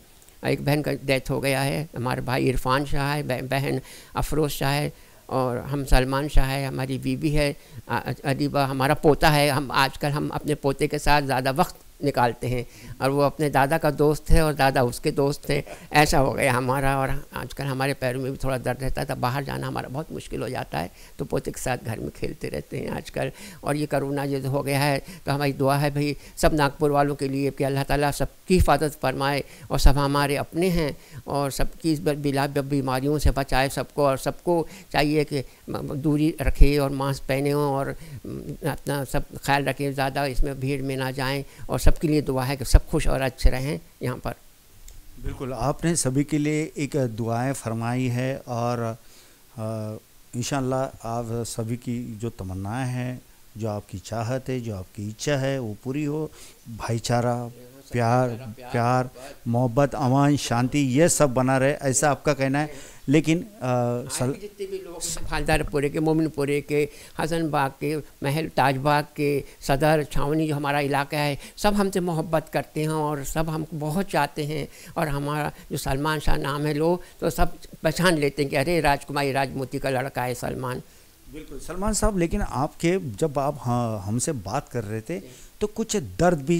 एक बहन का डेथ हो गया है हमारे भाई इरफान शाह है बहन अफरोज़ शाह है और हम सलमान शाह है हमारी बीवी है अदीबा हमारा पोता है हम आजकल हम अपने पोते के साथ ज़्यादा वक्त निकालते हैं और वो अपने दादा का दोस्त है और दादा उसके दोस्त हैं ऐसा हो गया हमारा और आजकल हमारे पैरों में भी थोड़ा दर्द रहता था बाहर जाना हमारा बहुत मुश्किल हो जाता है तो पोते के साथ घर में खेलते रहते हैं आजकल और ये करोना जो हो गया है तो हमारी दुआ है भाई सब नागपुर वालों के लिए कि अल्लाह ताला सबकी हिफाजत फरमाए और सब हमारे अपने हैं और सबकी बिला बीमारियों से बचाए सबको और सबको चाहिए कि दूरी रखे और मास्क पहने और अपना सब ख्याल रखें ज़्यादा इसमें भीड़ में ना जाएँ और सबके लिए दुआ है कि सब खुश और अच्छे रहें यहाँ पर बिल्कुल आपने सभी के लिए एक दुआएं फरमाई है और इन आप सभी की जो तमन्नाएं हैं जो आपकी चाहत है जो आपकी इच्छा है वो पूरी हो भाईचारा प्यार प्यार मोहब्बत अमान शांति ये सब बना रहे ऐसा आपका कहना है लेकिन जितने भी लोग फालदारपुरे के मोमिनपुरे के हसन बाग के महल ताजबाग के सदर छावनी जो हमारा इलाका है सब हमसे मोहब्बत करते हैं और सब हम बहुत चाहते हैं और हमारा जो सलमान शाह नाम है लोग तो सब पहचान लेते हैं कि अरे राजकुमारी राजमोती का लड़का है सलमान बिल्कुल सलमान साहब लेकिन आपके जब आप हाँ हमसे बात कर रहे थे तो कुछ दर्द भी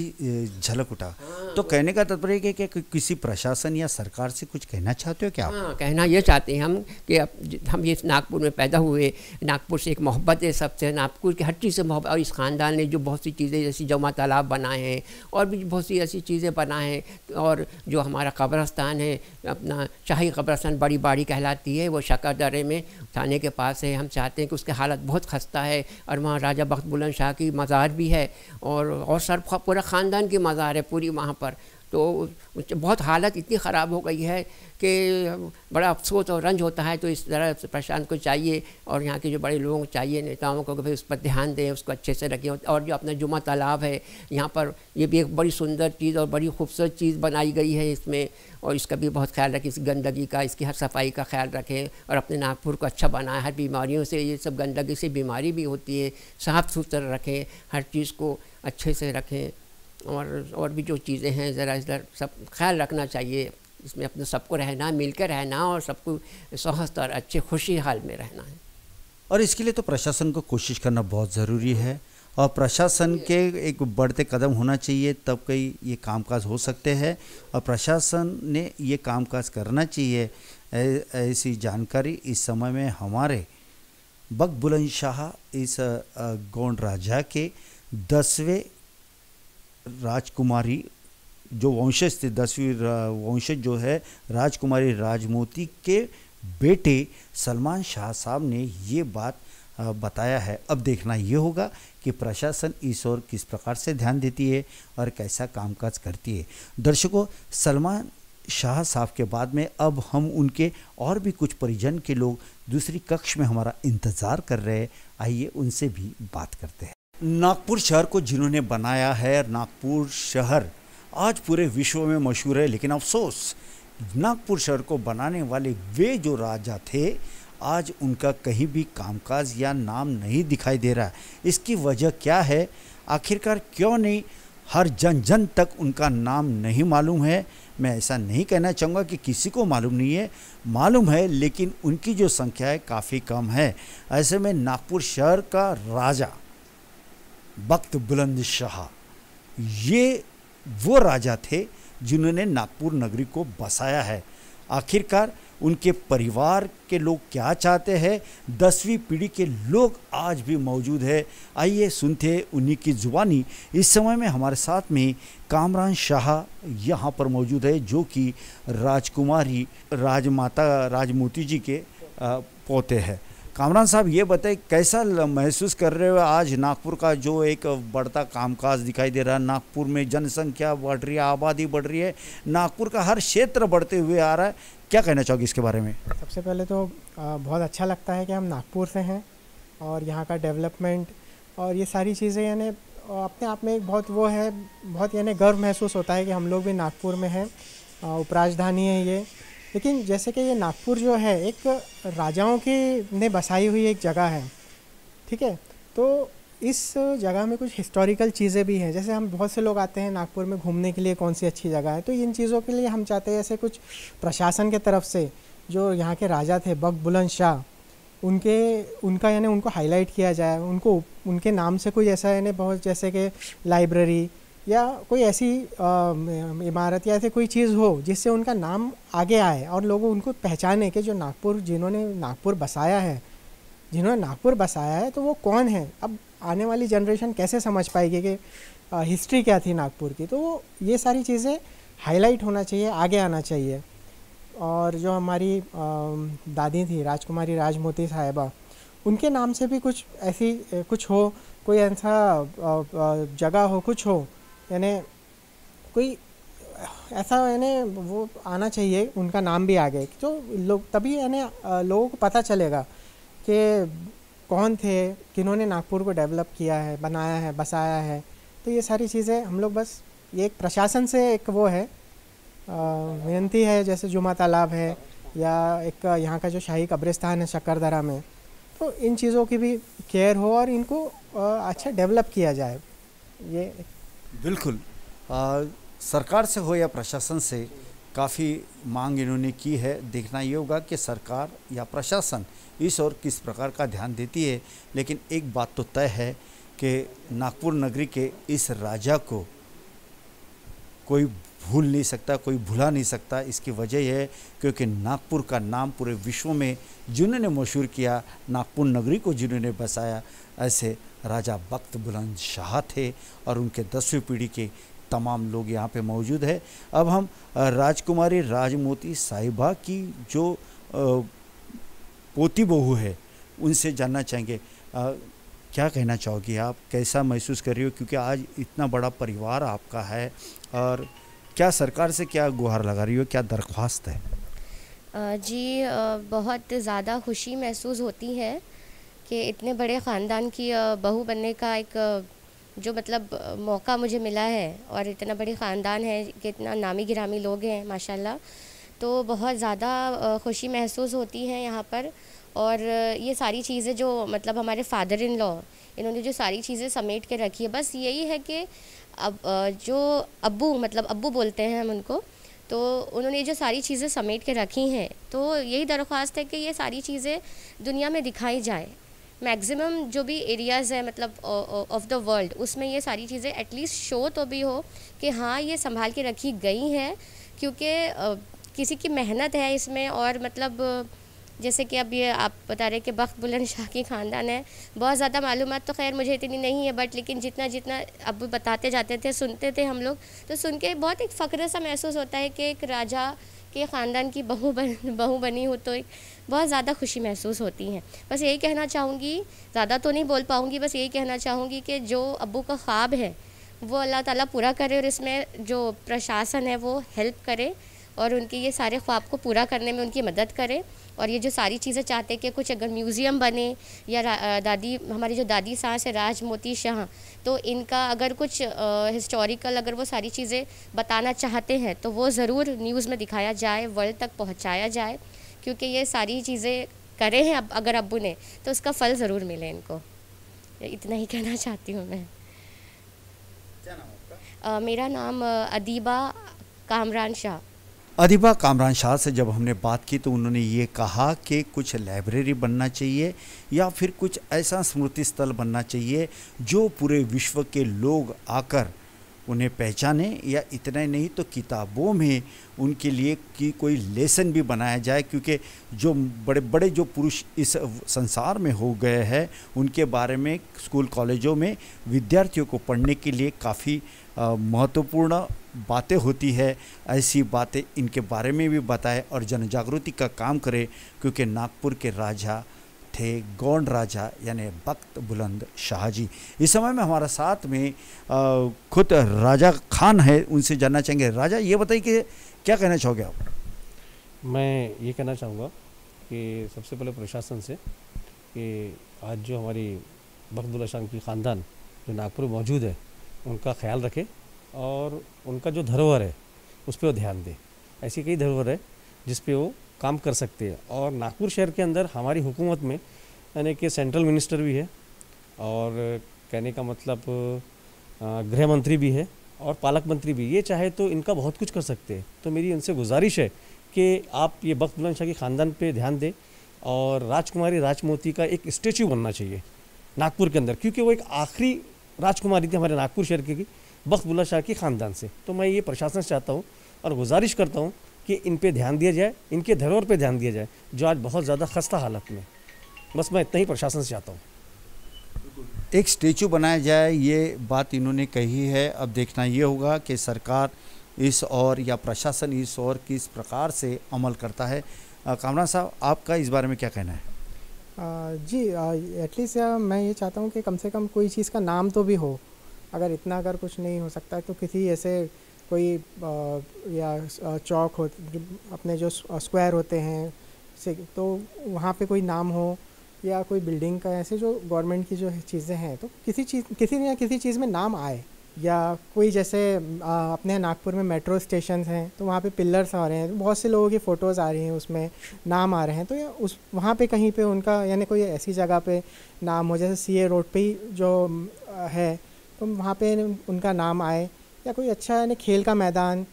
झलक उठा हाँ, तो कहने का तात्पर्य कि, कि किसी प्रशासन या सरकार से कुछ कहना चाहते हो क्या हाँ, कहना ये चाहते हैं हम कि हम ये नागपुर में पैदा हुए नागपुर से एक मोहब्बत है सबसे नागपुर की हर चीज़ से मोहब्बत और इस ख़ानदान ने जो बहुत सी चीज़ें जैसी जमा तालाब बनाए हैं और भी बहुत सी ऐसी चीज़ें बनाए हैं और जो हमारा कब्रस्तान है अपना शाही कब्रस्तान बड़ी बाड़ी कहलाती है वो शकरदरे में थाने के पास है हम चाहते हैं कि उसकी हालत बहुत खस्ता है और वहाँ राजा बख्त बुलंद शाह की मज़ार भी है और और सर पूरा ख़ानदान की मज़ार है पूरी वहाँ पर तो बहुत हालत इतनी ख़राब हो गई है कि बड़ा अफसोस और रंज होता है तो इस तरह प्रशांत को चाहिए और यहाँ के जो बड़े लोग चाहिए नेताओं को कि भाई उस पर ध्यान दें उसको अच्छे से रखें और जो अपना जुमा तालाब है यहाँ पर ये भी एक बड़ी सुंदर चीज़ और बड़ी खूबसूरत चीज़ बनाई गई है इसमें और इसका भी बहुत ख्याल रखें इस गंदगी का इसकी हर सफाई का ख्याल रखें और अपने नागपुर को अच्छा बनाए हर बीमारियों से ये सब गंदगी से बीमारी भी होती है साफ़ सुथरा रखें हर चीज़ को अच्छे से रखें और और भी जो चीज़ें हैं ज़रा इधर सब ख्याल रखना चाहिए इसमें अपने सबको रहना मिल कर रहना और सबको स्वस्थ और अच्छे खुशी हाल में रहना है और इसके लिए तो प्रशासन को कोशिश करना बहुत ज़रूरी है और प्रशासन के एक बढ़ते कदम होना चाहिए तब कई ये कामकाज हो सकते हैं और प्रशासन ने ये कामकाज करना चाहिए ऐसी जानकारी इस समय में हमारे बक बुलंद शाह इस गोंड राजा के दसवें राजकुमारी जो वंशज थे दसवीं वंशज जो है राजकुमारी राजमोती के बेटे सलमान शाह साहब ने ये बात बताया है अब देखना ये होगा कि प्रशासन इस ओर किस प्रकार से ध्यान देती है और कैसा कामकाज करती है दर्शकों सलमान शाह साहब के बाद में अब हम उनके और भी कुछ परिजन के लोग दूसरी कक्ष में हमारा इंतज़ार कर रहे हैं आइए उनसे भी बात करते हैं नागपुर शहर को जिन्होंने बनाया है नागपुर शहर आज पूरे विश्व में मशहूर है लेकिन अफसोस नागपुर शहर को बनाने वाले वे जो राजा थे आज उनका कहीं भी कामकाज या नाम नहीं दिखाई दे रहा है इसकी वजह क्या है आखिरकार क्यों नहीं हर जन जन तक उनका नाम नहीं मालूम है मैं ऐसा नहीं कहना चाहूँगा कि किसी को मालूम नहीं है मालूम है लेकिन उनकी जो संख्या है काफ़ी कम है ऐसे में नागपुर शहर का राजा वक्त बुलंद शाह ये वो राजा थे जिन्होंने नागपुर नगरी को बसाया है आखिरकार उनके परिवार के लोग क्या चाहते हैं दसवीं पीढ़ी के लोग आज भी मौजूद है आइए सुनते उन्हीं की जुबानी इस समय में हमारे साथ में कामरान शाह यहाँ पर मौजूद है जो कि राजकुमारी राजमाता राजमोती जी के पोते हैं कामरान साहब ये बताए कैसा महसूस कर रहे हो आज नागपुर का जो एक बढ़ता कामकाज दिखाई दे रहा है नागपुर में जनसंख्या बढ़ रही है आबादी बढ़ रही है नागपुर का हर क्षेत्र बढ़ते हुए आ रहा है क्या कहना चाहोगे इसके बारे में सबसे पहले तो बहुत अच्छा लगता है कि हम नागपुर से हैं और यहाँ का डेवलपमेंट और ये सारी चीज़ें यानी अपने आप में एक बहुत वो है बहुत यानी गर्व महसूस होता है कि हम लोग भी नागपुर में हैं उपराजधानी है ये लेकिन जैसे कि ये नागपुर जो है एक राजाओं के ने बसाई हुई एक जगह है ठीक है तो इस जगह में कुछ हिस्टोरिकल चीज़ें भी हैं जैसे हम बहुत से लोग आते हैं नागपुर में घूमने के लिए कौन सी अच्छी जगह है तो इन चीज़ों के लिए हम चाहते हैं ऐसे कुछ प्रशासन के तरफ से जो यहाँ के राजा थे बक बुलंद शाह उनके उनका यानी उनको हाईलाइट किया जाए उनको उनके नाम से कोई ऐसा यानी बहुत जैसे कि लाइब्रेरी या कोई ऐसी इमारत या ऐसी कोई चीज़ हो जिससे उनका नाम आगे आए और लोग उनको पहचाने कि जो नागपुर जिन्होंने नागपुर बसाया है जिन्होंने नागपुर बसाया है तो वो कौन है अब आने वाली जनरेशन कैसे समझ पाएगी कि हिस्ट्री क्या थी नागपुर की तो वो ये सारी चीज़ें हाईलाइट होना चाहिए आगे आना चाहिए और जो हमारी दादी थी राजकुमारी राजमोती साहिबा उनके नाम से भी कुछ ऐसी कुछ हो कोई ऐसा जगह हो कुछ हो यानी कोई ऐसा यानी वो आना चाहिए उनका नाम भी आ गया जो लोग तभी यानी लोगों को पता चलेगा कि कौन थे किन्होंने नागपुर को डेवलप किया है बनाया है बसाया है तो ये सारी चीज़ें हम लोग बस ये एक प्रशासन से एक वो है विनती है जैसे जुमा तालाब है या एक यहाँ का जो शाही कब्रिस्तान है शक्करदरा में तो इन चीज़ों की भी केयर हो और इनको अच्छा डेवलप किया जाए ये बिल्कुल आ, सरकार से हो या प्रशासन से काफ़ी मांग इन्होंने की है देखना ये होगा कि सरकार या प्रशासन इस और किस प्रकार का ध्यान देती है लेकिन एक बात तो तय है कि नागपुर नगरी के इस राजा को कोई भूल नहीं सकता कोई भुला नहीं सकता इसकी वजह यह है क्योंकि नागपुर का नाम पूरे विश्व में जिन्होंने मशहूर किया नागपुर नगरी को जिन्होंने बसाया ऐसे राजा बख्त बुलंद शाह थे और उनके दसवीं पीढ़ी के तमाम लोग यहाँ पे मौजूद है अब हम राजकुमारी राजमोती साहिबा की जो पोती बहू है उनसे जानना चाहेंगे आ, क्या कहना चाहोगी आप कैसा महसूस कर रही हो क्योंकि आज इतना बड़ा परिवार आपका है और क्या सरकार से क्या गुहार लगा रही हो क्या दरख्वास्त है जी बहुत ज़्यादा खुशी महसूस होती है कि इतने बड़े ख़ानदान की बहू बनने का एक जो मतलब मौका मुझे मिला है और इतना बड़े ख़ानदान है कि इतना नामी गिरामी लोग हैं माशाल्लाह तो बहुत ज़्यादा खुशी महसूस होती है यहाँ पर और ये सारी चीज़ें जो मतलब हमारे फादर इन लॉ इन्होंने जो सारी चीज़ें समेट के रखी है बस यही है कि अब जो अबू मतलब अबू बोलते हैं हम उनको तो उन्होंने जो सारी चीज़ें समेट के रखी हैं तो यही दरख्वास्त है कि ये सारी चीज़ें दुनिया में दिखाई जाए मैक्सिमम जो भी एरियाज़ हैं मतलब ऑफ द वर्ल्ड उसमें ये सारी चीज़ें एटलीस्ट शो तो भी हो कि हाँ ये संभाल के रखी गई हैं क्योंकि किसी की मेहनत है इसमें और मतलब जैसे कि अब ये आप बता रहे कि बख्त बुलंद शाह की ख़ानदान है बहुत ज़्यादा मालूम तो खैर मुझे इतनी नहीं है बट लेकिन जितना जितना अब बताते जाते थे सुनते थे हम लोग तो सुन के बहुत एक फ़ख्र सा महसूस होता है कि एक राजा के ख़ानदान की बहू बन बहू बनी हो तो एक बहुत ज़्यादा खुशी महसूस होती है बस यही कहना चाहूँगी ज़्यादा तो नहीं बोल पाऊँगी बस यही कहना चाहूँगी कि जो अबू का ख्वाब है वो अल्लाह ताला पूरा करे और इसमें जो प्रशासन है वो हेल्प करे और उनके ये सारे ख्वाब को पूरा करने में उनकी मदद करे और ये जो सारी चीज़ें चाहते हैं कि कुछ अगर म्यूज़ियम बने या दादी हमारी जो दादी सांस है राज मोती शाह तो इनका अगर कुछ हिस्टोरिकल अगर वो सारी चीज़ें बताना चाहते हैं तो वो ज़रूर न्यूज़ में दिखाया जाए वर्ल्ड तक पहुँचाया जाए क्योंकि ये सारी चीज़ें करे हैं अब अगर अबू ने तो उसका फल ज़रूर मिले इनको इतना ही कहना चाहती हूँ मैं नाम मेरा नाम अदीबा कामरान शाह अदिबा कामरान शाह से जब हमने बात की तो उन्होंने ये कहा कि कुछ लाइब्रेरी बनना चाहिए या फिर कुछ ऐसा स्मृति स्थल बनना चाहिए जो पूरे विश्व के लोग आकर उन्हें पहचाने या इतने नहीं तो किताबों में उनके लिए की कोई लेसन भी बनाया जाए क्योंकि जो बड़े बड़े जो पुरुष इस संसार में हो गए हैं उनके बारे में स्कूल कॉलेजों में विद्यार्थियों को पढ़ने के लिए काफ़ी महत्वपूर्ण बातें होती है ऐसी बातें इनके बारे में भी बताए और जन जागृति का काम करे क्योंकि नागपुर के राजा थे गौंड राजा यानी बख्त बुलंद शाहजी इस समय में हमारा साथ में खुद राजा खान है उनसे जानना चाहेंगे राजा ये बताइए कि क्या कहना चाहोगे आप मैं ये कहना चाहूँगा कि सबसे पहले प्रशासन से कि आज जो हमारी बख्तुल्ला शाह की ख़ानदान जो नागपुर मौजूद है उनका ख्याल रखें और उनका जो धरोहर है उस पर वो ध्यान दें ऐसी कई धरोहर है जिस पे वो काम कर सकते हैं और नागपुर शहर के अंदर हमारी हुकूमत में यानी कि सेंट्रल मिनिस्टर भी है और कहने का मतलब गृह मंत्री भी है और पालक मंत्री भी ये चाहे तो इनका बहुत कुछ कर सकते हैं तो मेरी उनसे गुजारिश है कि आप ये बख्त बुलंद शाह के ख़ानदान पर ध्यान दें और राजकुमारी राजमोती का एक स्टेचू बनना चाहिए नागपुर के अंदर क्योंकि वो एक आखिरी राजकुमारी थी हमारे नागपुर शहर की बुल्ला शाह के ख़ानदान से तो मैं ये प्रशासन से चाहता हूँ और गुजारिश करता हूँ कि इन पर ध्यान दिया जाए इनके धरोहर पर ध्यान दिया जाए जो आज बहुत ज़्यादा खस्ता हालत में बस मैं इतना ही प्रशासन से चाहता हूँ एक स्टेचू बनाया जाए ये बात इन्होंने कही है अब देखना ये होगा कि सरकार इस और या प्रशासन इस और किस प्रकार से अमल करता है कामरान साहब आपका इस बारे में क्या कहना है आ, जी एटलीस्ट मैं ये चाहता हूँ कि कम से कम कोई चीज़ का नाम तो भी हो अगर इतना अगर कुछ नहीं हो सकता तो किसी ऐसे कोई आ, या चौक हो अपने जो स्क्वायर होते हैं से तो वहाँ पे कोई नाम हो या कोई बिल्डिंग का ऐसे जो गवर्नमेंट की जो चीज़ें हैं तो किसी चीज़ किसी ना किसी चीज़ में नाम आए या कोई जैसे आ, अपने नागपुर में मेट्रो स्टेशन हैं तो वहाँ पे पिलर्स आ रहे हैं तो बहुत से लोगों की फ़ोटोज़ आ रही हैं उसमें नाम आ रहे हैं तो उस वहाँ पे कहीं पे उनका यानी कोई ऐसी जगह पे नाम हो जैसे ए रोड पे ही जो है तो वहाँ पे उनका नाम आए या कोई अच्छा यानी खेल का मैदान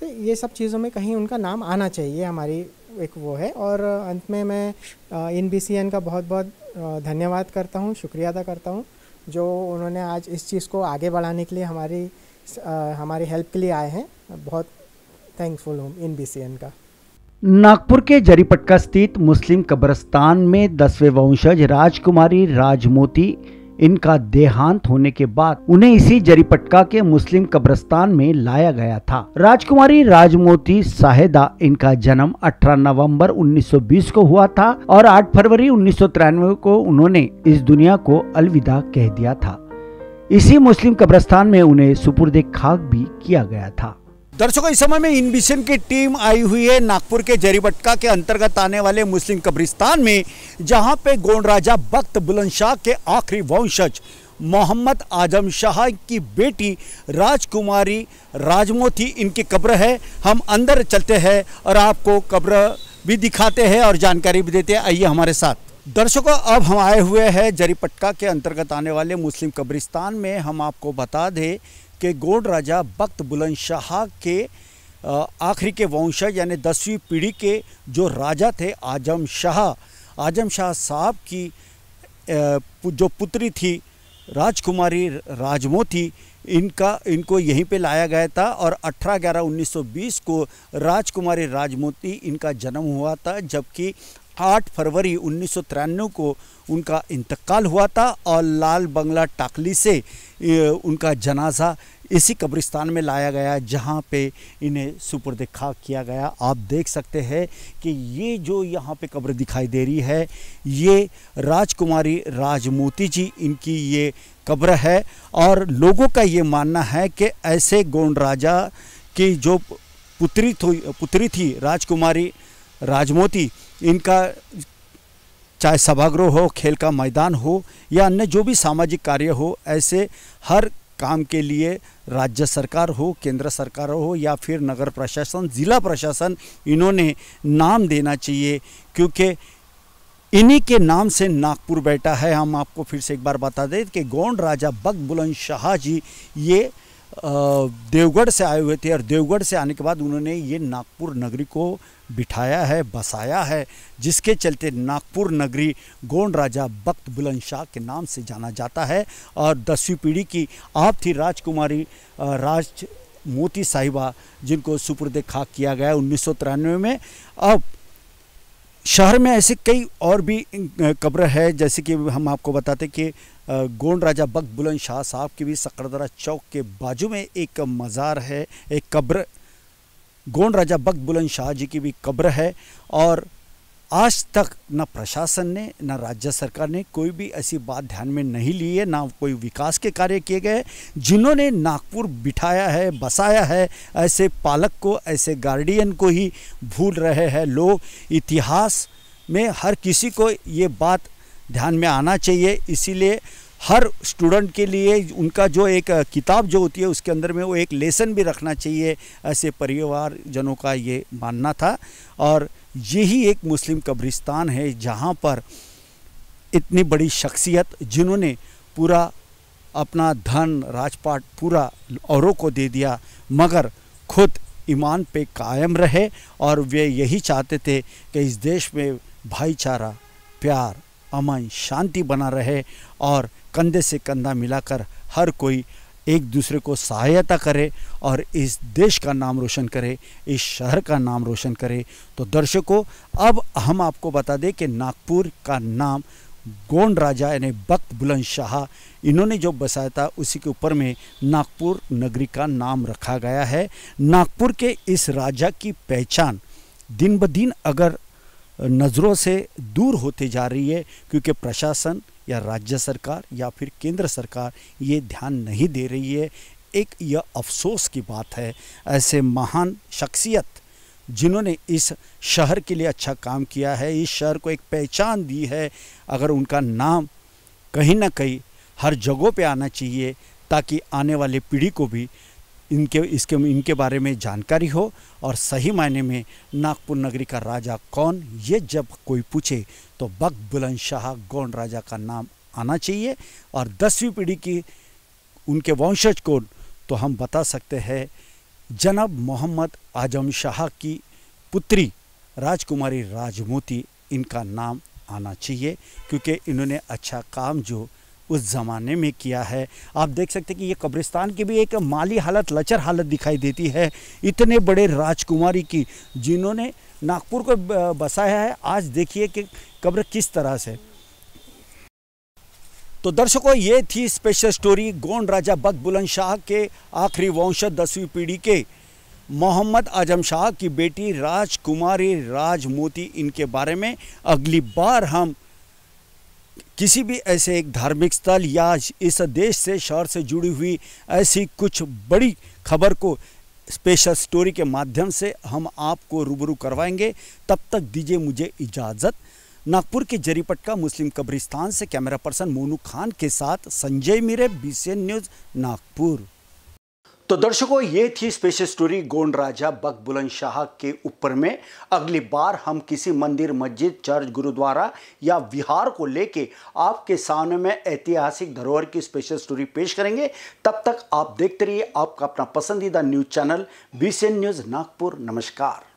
तो ये सब चीज़ों में कहीं उनका नाम आना चाहिए हमारी एक वो है और अंत में मैं इन बी सी एन का बहुत बहुत धन्यवाद करता हूँ शुक्रिया अदा करता हूँ जो उन्होंने आज इस चीज़ को आगे बढ़ाने के लिए हमारी हमारी हेल्प के लिए आए हैं बहुत थैंकफुल हूँ इन बी सी एन का नागपुर के जरीपटका स्थित मुस्लिम कब्रस्तान में दसवें वंशज राजकुमारी राजमोती इनका देहांत होने के बाद उन्हें इसी जरीपटका के मुस्लिम कब्रस्तान में लाया गया था राजकुमारी राजमोती साहेदा इनका जन्म 18 नवंबर 1920 को हुआ था और 8 फरवरी 1993 को उन्होंने इस दुनिया को अलविदा कह दिया था इसी मुस्लिम कब्रस्तान में उन्हें सुपुर्द खाक भी किया गया था दर्शकों इस समय में इनविशन की टीम आई हुई है नागपुर के जरीबटका के अंतर्गत आने वाले मुस्लिम कब्रिस्तान में जहां पे गोंड राजा भक्त बुलंद शाह के आखिरी वंशज मोहम्मद आजम शाह की बेटी राजकुमारी राजमोती इनकी कब्र है हम अंदर चलते हैं और आपको कब्र भी दिखाते हैं और जानकारी भी देते हैं आइए हमारे साथ दर्शकों अब हम आए हुए हैं जरीपटका के अंतर्गत आने वाले मुस्लिम कब्रिस्तान में हम आपको बता दें के गोंड राजा भक्त बुलंद शाह के आखिरी के वंशज यानी दसवीं पीढ़ी के जो राजा थे आजम शाह आजम शाह साहब की जो पुत्री थी राजकुमारी राजमोती इनका इनको यहीं पे लाया गया था और 18 ग्यारह 1920 को राजकुमारी राजमोती इनका जन्म हुआ था जबकि 8 फरवरी उन्नीस को उनका इंतकाल हुआ था और लाल बंगला टाकली से उनका जनाजा इसी कब्रिस्तान में लाया गया जहाँ पे इन्हें सुपुर्द खाक किया गया आप देख सकते हैं कि ये जो यहाँ पे कब्र दिखाई दे रही है ये राजकुमारी राजमोती जी इनकी ये कब्र है और लोगों का ये मानना है कि ऐसे गोंड राजा की जो पुत्री थी पुत्री थी राजकुमारी राजमोती इनका चाहे सभागृह हो खेल का मैदान हो या अन्य जो भी सामाजिक कार्य हो ऐसे हर काम के लिए राज्य सरकार हो केंद्र सरकार हो या फिर नगर प्रशासन ज़िला प्रशासन इन्होंने नाम देना चाहिए क्योंकि इन्हीं के नाम से नागपुर बैठा है हम आपको फिर से एक बार बता दें कि गौंड राजा बक बुलंद शाह जी ये देवगढ़ से आए हुए थे और देवगढ़ से आने के बाद उन्होंने ये नागपुर नगरी को बिठाया है बसाया है जिसके चलते नागपुर नगरी गोंड राजा बख्त बुलंद शाह के नाम से जाना जाता है और दसवीं पीढ़ी की आप थी राजकुमारी राज मोती साहिबा जिनको सुपुर्द खाक किया गया उन्नीस में अब शहर में ऐसे कई और भी कब्र है जैसे कि हम आपको बताते कि गोंड राजा बख्त बुलंद शाह साहब की भी सकरदरा चौक के बाजू में एक मज़ार है एक कब्र गोंड राजा बख्त बुलंद शाह जी की भी कब्र है और आज तक न प्रशासन ने न राज्य सरकार ने कोई भी ऐसी बात ध्यान में नहीं ली है ना कोई विकास के कार्य किए गए जिन्होंने नागपुर बिठाया है बसाया है ऐसे पालक को ऐसे गार्डियन को ही भूल रहे हैं लोग इतिहास में हर किसी को ये बात ध्यान में आना चाहिए इसीलिए हर स्टूडेंट के लिए उनका जो एक किताब जो होती है उसके अंदर में वो एक लेसन भी रखना चाहिए ऐसे परिवार जनों का ये मानना था और यही एक मुस्लिम कब्रिस्तान है जहाँ पर इतनी बड़ी शख्सियत जिन्होंने पूरा अपना धन राजपाट पूरा औरों को दे दिया मगर खुद ईमान पे कायम रहे और वे यही चाहते थे कि इस देश में भाईचारा प्यार अमन शांति बना रहे और कंधे से कंधा मिलाकर हर कोई एक दूसरे को सहायता करे और इस देश का नाम रोशन करे इस शहर का नाम रोशन करे तो दर्शकों अब हम आपको बता दें कि नागपुर का नाम गोंड राजा यानी बख्त बुलंद शाह इन्होंने जो बसाया था उसी के ऊपर में नागपुर नगरी का नाम रखा गया है नागपुर के इस राजा की पहचान दिन ब दिन अगर नज़रों से दूर होते जा रही है क्योंकि प्रशासन या राज्य सरकार या फिर केंद्र सरकार ये ध्यान नहीं दे रही है एक यह अफसोस की बात है ऐसे महान शख्सियत जिन्होंने इस शहर के लिए अच्छा काम किया है इस शहर को एक पहचान दी है अगर उनका नाम कहीं ना कहीं हर जगहों पे आना चाहिए ताकि आने वाली पीढ़ी को भी इनके इसके इनके बारे में जानकारी हो और सही मायने में नागपुर नगरी का राजा कौन ये जब कोई पूछे तो बक बुलंद शाह गौंड राजा का नाम आना चाहिए और दसवीं पीढ़ी की उनके वंशज कौन तो हम बता सकते हैं जनाब मोहम्मद आजम शाह की पुत्री राजकुमारी राजमोती इनका नाम आना चाहिए क्योंकि इन्होंने अच्छा काम जो उस ज़माने में किया है आप देख सकते हैं कि ये कब्रिस्तान की भी एक माली हालत लचर हालत दिखाई देती है इतने बड़े राजकुमारी की जिन्होंने नागपुर को बसाया है आज देखिए कि कब्र किस तरह से तो दर्शकों ये थी स्पेशल स्टोरी गोंड राजा बक बुलंद शाह के आखिरी वंशज दसवीं पीढ़ी के मोहम्मद आजम शाह की बेटी राजकुमारी राजमोती इनके बारे में अगली बार हम किसी भी ऐसे एक धार्मिक स्थल या इस देश से शहर से जुड़ी हुई ऐसी कुछ बड़ी खबर को स्पेशल स्टोरी के माध्यम से हम आपको रूबरू करवाएंगे तब तक दीजिए मुझे इजाज़त नागपुर के जरीपटका मुस्लिम कब्रिस्तान से कैमरा पर्सन मोनू खान के साथ संजय मीरे बी न्यूज़ नागपुर तो दर्शकों ये थी स्पेशल स्टोरी गोंड राजा बक बुलंद शाह के ऊपर में अगली बार हम किसी मंदिर मस्जिद चर्च गुरुद्वारा या विहार को लेके आपके सामने में ऐतिहासिक धरोहर की स्पेशल स्टोरी पेश करेंगे तब तक आप देखते रहिए आपका अपना पसंदीदा news channel B news Nagpur नमस्कार